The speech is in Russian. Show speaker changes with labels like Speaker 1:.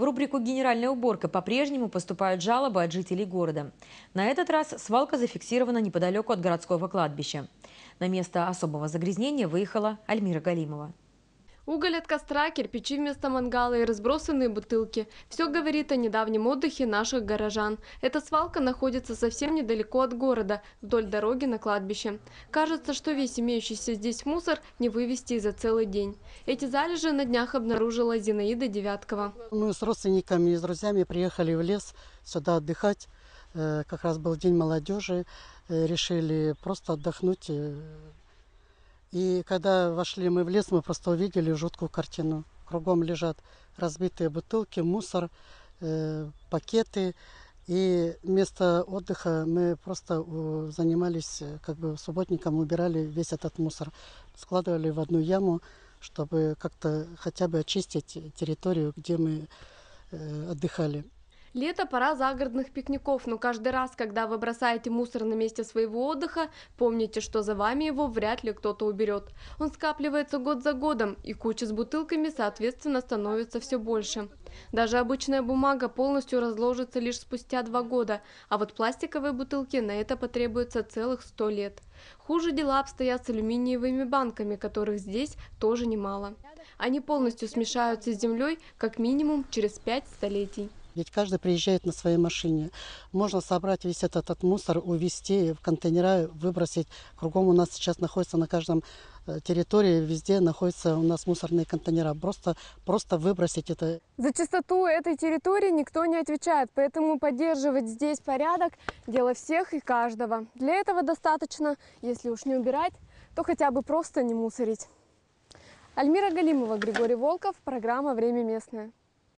Speaker 1: В рубрику «Генеральная уборка» по-прежнему поступают жалобы от жителей города. На этот раз свалка зафиксирована неподалеку от городского кладбища. На место особого загрязнения выехала Альмира Галимова.
Speaker 2: Уголь от костра, кирпичи вместо мангала и разбросанные бутылки. Все говорит о недавнем отдыхе наших горожан. Эта свалка находится совсем недалеко от города, вдоль дороги на кладбище. Кажется, что весь имеющийся здесь мусор не вывести за целый день. Эти залежи на днях обнаружила Зинаида Девяткова.
Speaker 3: Мы с родственниками и с друзьями приехали в лес сюда отдыхать. Э, как раз был День молодежи. Э, решили просто отдохнуть э, и когда вошли мы в лес, мы просто увидели жуткую картину. Кругом лежат разбитые бутылки, мусор, э, пакеты. И вместо отдыха мы просто э, занимались, э, как бы субботником убирали весь этот мусор, складывали в одну яму, чтобы как-то хотя бы очистить территорию, где мы э, отдыхали.
Speaker 2: Лето – пора загородных пикников, но каждый раз, когда вы бросаете мусор на месте своего отдыха, помните, что за вами его вряд ли кто-то уберет. Он скапливается год за годом, и куча с бутылками, соответственно, становится все больше. Даже обычная бумага полностью разложится лишь спустя два года, а вот пластиковые бутылки на это потребуется целых сто лет. Хуже дела обстоят с алюминиевыми банками, которых здесь тоже немало. Они полностью смешаются с землей как минимум через пять столетий.
Speaker 3: Ведь каждый приезжает на своей машине. Можно собрать весь этот, этот мусор, увезти в контейнера, выбросить. Кругом у нас сейчас находится на каждом э, территории, везде находятся у нас мусорные контейнера. Просто, просто выбросить это.
Speaker 2: За чистоту этой территории никто не отвечает, поэтому поддерживать здесь порядок – дело всех и каждого. Для этого достаточно, если уж не убирать, то хотя бы просто не мусорить. Альмира Галимова, Григорий Волков, программа «Время местное».